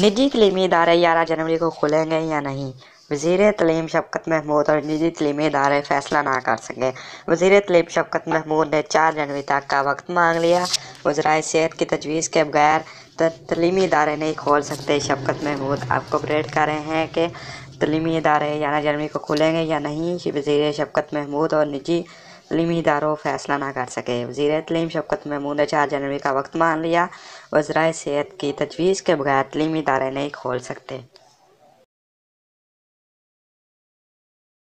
निजी तलीमी इदारे ग्यारह जनवरी को खुलेंगे या नहीं वजीर तलीम शफकत महमूद और निजी तलीमी इदारे फैसला ना कर सके वजीर तलीम शफकत महमूद ने चार जनवरी तक का वक्त मांग लिया वजराय सेहत की तजवीज़ के बगैर तलीमी इदारे नहीं खोल सकते शफकत महमूद आपको अपडेट कर रहे हैं कि तलीमी इदारे ग्यारह जनवरी को खुलेंगे या नहीं वजीर शफकत महमूद और निजी तलीमी इदारों फैसला ना कर सके वजीर तलीम शवकत महमूद ने चार जनवरी का वक्त मान लिया वजराय सेहत की तजवीज़ के बगैर तलीमी इदारे नहीं खोल सकते